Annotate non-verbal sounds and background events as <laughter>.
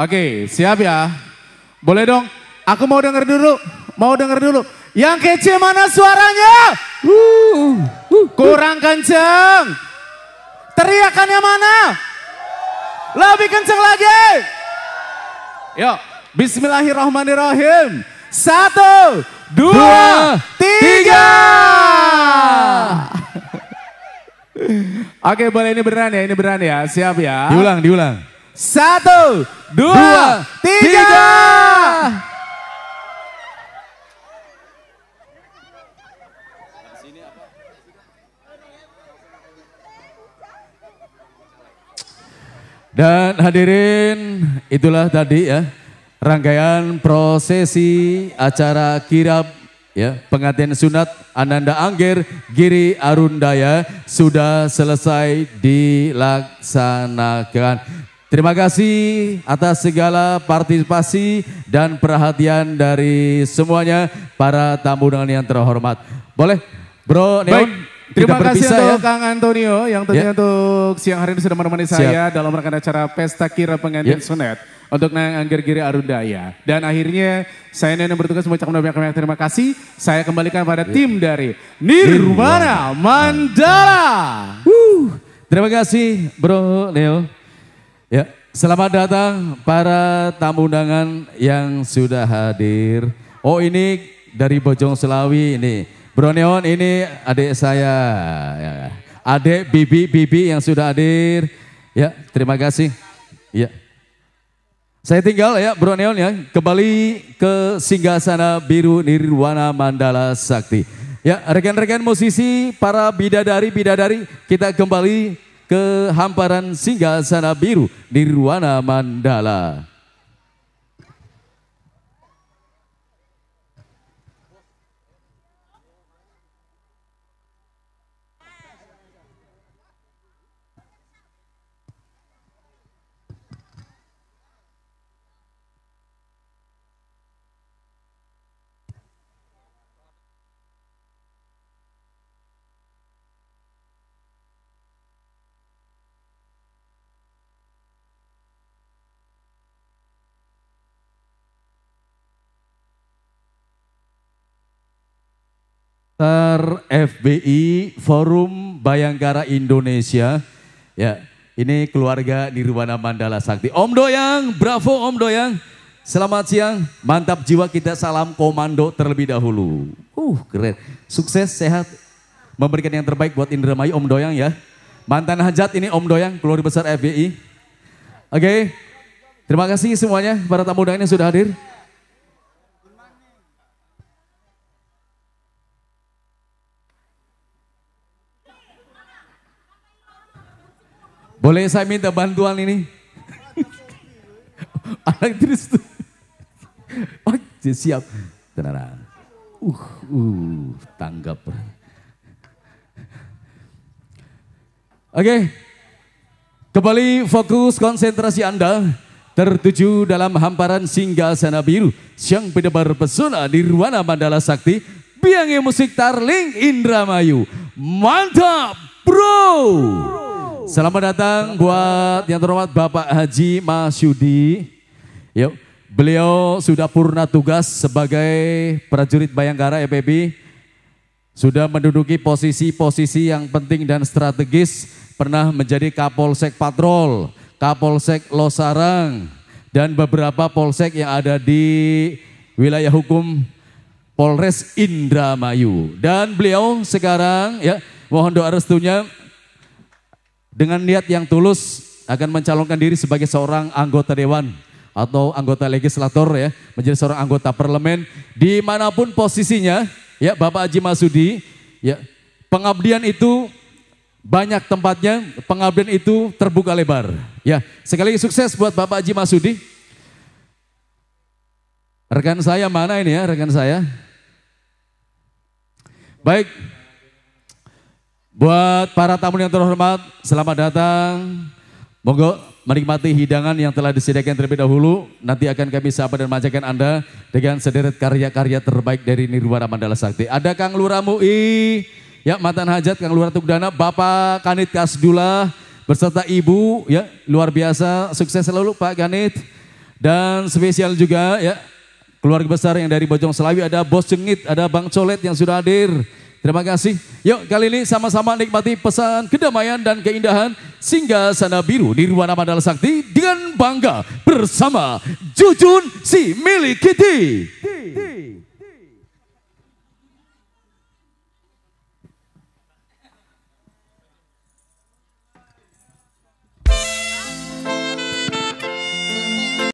Oke, siap ya. Boleh dong? Aku mau denger dulu. Mau denger dulu. Yang kece mana suaranya? Uh, uh, uh. kurang kenceng. Teriakannya mana? Lebih kenceng lagi. Yuk, bismillahirrahmanirrahim. Satu, dua, tiga. tiga. Oke, boleh ini beneran ya, ini beneran ya. Siap ya. Diulang, diulang. Satu, dua, dua tiga. tiga. Dan hadirin, itulah tadi ya rangkaian prosesi acara kirab ya pengantin sunat Ananda Angger Giri Arundaya sudah selesai dilaksanakan. Terima kasih atas segala partisipasi dan perhatian dari semuanya para tamu undangan yang terhormat. Boleh, Bro Neon? Baik. Terima kasih untuk ya. Kang Antonio yang tentunya yeah. untuk siang hari ini sudah menemani Siap. saya dalam rangka acara Pesta Kira Pengantin yeah. Sunet untuk Nang Angger Giri Arundaya. Dan akhirnya saya Nenek bertugas mengucapkan banyak terima kasih. Saya kembalikan pada yeah. tim dari Nirwana Mandala. Uh, Terima kasih Bro Neo. Ya, selamat datang para tamu undangan yang sudah hadir. Oh ini dari Bojong Selawi ini. Broneon ini adik saya. Ya, ya. Adik Bibi Bibi yang sudah hadir. Ya, terima kasih. Ya. Saya tinggal ya Broneon ya, kembali ke Singgasana Biru Nirwana Mandala Sakti. Ya, rekan-rekan musisi, para bidadari-bidadari, kita kembali Kehamparan singgah sana biru di Ruana Mandala. Ter FBI Forum Bayangkara Indonesia. Ya, ini keluarga Nirwana Mandala Sakti. Om Doyang, bravo Om Doyang. Selamat siang, mantap jiwa kita salam komando terlebih dahulu. Uh, keren. Sukses, sehat, memberikan yang terbaik buat Indramayu Om Doyang ya. Mantan hajat ini Om Doyang, keluarga besar FBI. Oke, okay. terima kasih semuanya para tamu undangan yang sudah hadir. Boleh saya minta bantuan ini? <laughs> Anak Kristus Oke, oh, siap. Tenang. Uh, uh, tanggap. Oke. Okay. Kembali fokus konsentrasi Anda tertuju dalam hamparan singgah sana biru. Siang pedebar pesona di ruana mandala sakti. Biangi musik tarling Indramayu. Mantap bro! bro. Selamat datang buat yang terhormat Bapak Haji Mas Yudi. Yuk, beliau sudah purna tugas sebagai prajurit Bayangkara ya, baby. Sudah menduduki posisi-posisi yang penting dan strategis. Pernah menjadi Kapolsek Patrol, Kapolsek Losarang, dan beberapa polsek yang ada di wilayah hukum Polres Indramayu. Dan beliau sekarang ya mohon doa restunya dengan niat yang tulus akan mencalonkan diri sebagai seorang anggota dewan atau anggota legislator ya, menjadi seorang anggota parlemen dimanapun posisinya ya Bapak Haji Masudi ya pengabdian itu banyak tempatnya, pengabdian itu terbuka lebar ya. Sekali lagi sukses buat Bapak Haji Masudi. Rekan saya mana ini ya, rekan saya? Baik, Buat para tamu yang terhormat, selamat datang. Monggo menikmati hidangan yang telah disediakan terlebih dahulu. Nanti akan kami sapa dan majakan Anda dengan sederet karya-karya terbaik dari Nirwana Mandala Sakti. Ada Kang Lura Mui, ya Matan Hajat, Kang Lura Tugdana, Bapak Kanit Kasdullah, beserta Ibu, ya luar biasa, sukses selalu Pak Kanit. Dan spesial juga ya keluarga besar yang dari Bojong Selawi ada Bos Cengit, ada Bang Colet yang sudah hadir. Terima kasih. Yuk kali ini sama-sama nikmati pesan kedamaian dan keindahan singgah sana biru di Ruana Mandala Sakti dengan bangga bersama Jujun si milik Kitty.